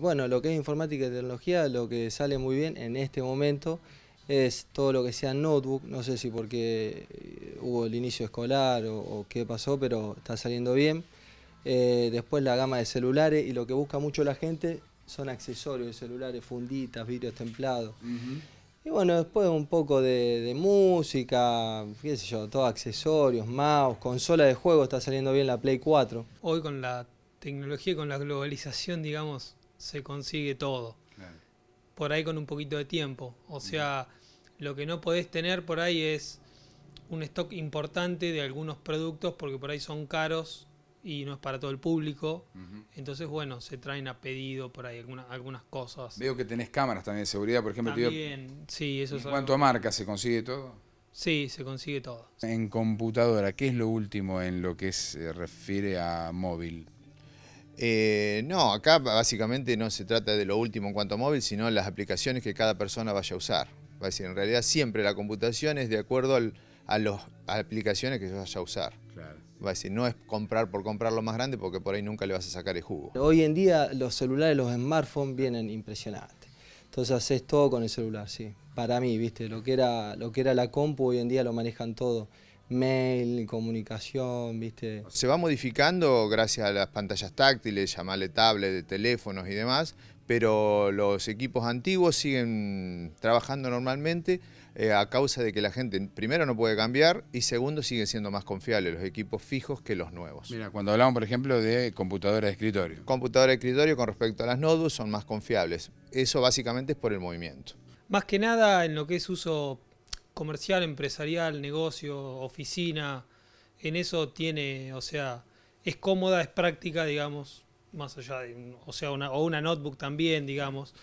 Bueno, lo que es informática y tecnología, lo que sale muy bien en este momento es todo lo que sea notebook, no sé si porque eh, hubo el inicio escolar o, qué pasó, pero está saliendo bien. Eh, después la gama de celulares y lo que busca mucho la gente son accesorios de celulares, funditas, vidrios templados. Y bueno, después un poco de, música, qué sé yo, todo accesorios, mouse, consola de juego, está saliendo bien la Play 4. Hoy con la tecnología y con la globalización, digamos, se consigue todo. Por ahí con un poquito de tiempo. O sea, lo que no podés tener por ahí es un stock importante de algunos productos porque por ahí son caros y no es para todo el público. Entonces, bueno, se traen a pedido por ahí algunas cosas. Veo que tenés cámaras también de seguridad, por ejemplo. También, sí, eso ¿En cuanto a marca se consigue todo? Sí, se consigue todo. En computadora, ¿qué es lo último en lo que se refiere a móvil? Eh, no, acá básicamente no se trata de lo último en cuanto a móvil, sino las aplicaciones que cada persona vaya a usar. Va a decir, en realidad siempre la computación es de acuerdo a, las aplicaciones que vaya a usar. Va a decir, no es comprar por comprar lo más grande porque por ahí nunca le vas a sacar el jugo. Hoy en día los celulares, los smartphones vienen impresionantes. Entonces haces todo con el celular, sí. Para mí, viste, lo que era, lo que era la compu hoy en día lo manejan todo mail, comunicación, ¿viste? Se va modificando gracias a las pantallas táctiles, llamarle tablet, de teléfonos y demás, pero los equipos antiguos siguen trabajando normalmente eh, a causa de que la gente, primero, no puede cambiar y segundo, siguen siendo más confiables los equipos fijos que los nuevos. Mira, cuando hablamos, por ejemplo, de computadora de escritorio. Computadora de escritorio con respecto a las nodus son más confiables. Eso básicamente es por el movimiento. Más que nada en lo que es uso comercial, empresarial, negocio, oficina, en eso tiene, o sea, es cómoda, es práctica, digamos, más allá de, o sea, una, o una notebook también, digamos,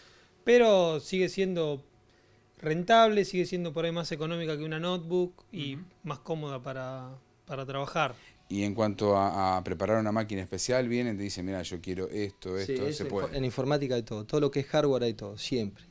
pero sigue siendo rentable, sigue siendo por ahí más económica que una notebook y más cómoda para, trabajar. Y en cuanto a, preparar una máquina especial, vienen y te dicen, mira, yo quiero esto, esto, se puede. En informática hay todo, todo lo que es hardware hay todo, siempre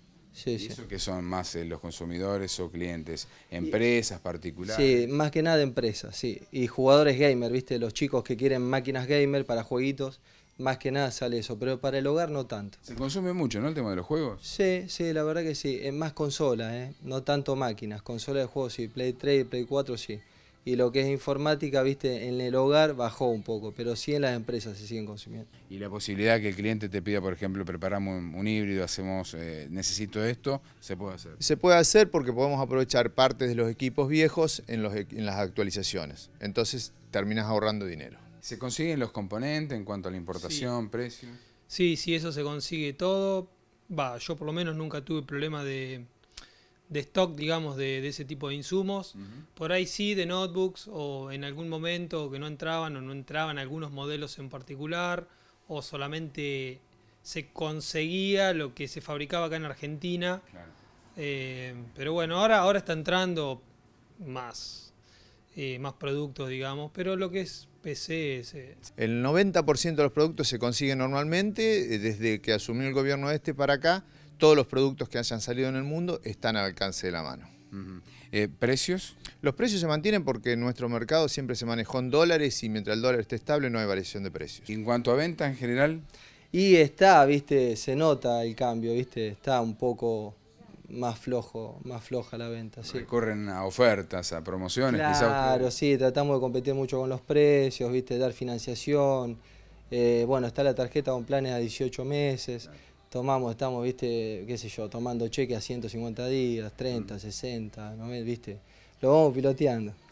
eso que son más eh, los consumidores o clientes? ¿Empresas particulares? Sí, más que nada empresas, sí. Y jugadores gamer, ¿viste? Los chicos que quieren máquinas gamer para jueguitos, más que nada sale eso, pero para el hogar no tanto. ¿Se consume mucho, no, el tema de los juegos? Sí, sí, la verdad que sí. Es más consola, ¿eh? No tanto máquinas. Consolas de juegos, sí. Play 3, Play 4, sí y lo que es informática, viste, en el hogar bajó un poco, pero sí en las empresas se siguen consumiendo. Y la posibilidad que el cliente te pida, por ejemplo, preparamos un, híbrido, hacemos, eh, necesito esto, se puede hacer. Se puede hacer porque podemos aprovechar partes de los equipos viejos en, los, en las actualizaciones. Entonces terminas ahorrando dinero. ¿Se consiguen los componentes en cuanto a la importación, precio? Sí, sí, eso se consigue todo. Va, yo por lo menos nunca tuve problema de de stock, digamos, de, ese tipo de insumos. Por ahí sí, de notebooks o en algún momento que no entraban o no entraban algunos modelos en particular o solamente se conseguía lo que se fabricaba acá en Argentina. Eh, pero bueno, ahora, ahora está entrando más. Eh, más productos, digamos, pero lo que es PC... Es, eh, El 90% de los productos se consiguen normalmente, eh, desde que asumió el gobierno este para acá, todos los productos que hayan salido en el mundo están al alcance de la mano. ¿Precios? Los precios se mantienen porque nuestro mercado siempre se manejó en dólares y mientras el dólar esté estable no hay variación de precios. ¿Y en cuanto a venta en general? Y está, viste, se nota el cambio, viste, está un poco más flojo, más floja la venta. Sí. Corren a ofertas, a promociones, claro, quizás. sí, tratamos de competir mucho con los precios, viste, dar financiación. Eh, bueno, está la tarjeta con planes a 18 meses. Tomamos, estamos, viste, qué sé yo, tomando cheques a 150 días, 30, 60, mm. viste. Lo vamos piloteando.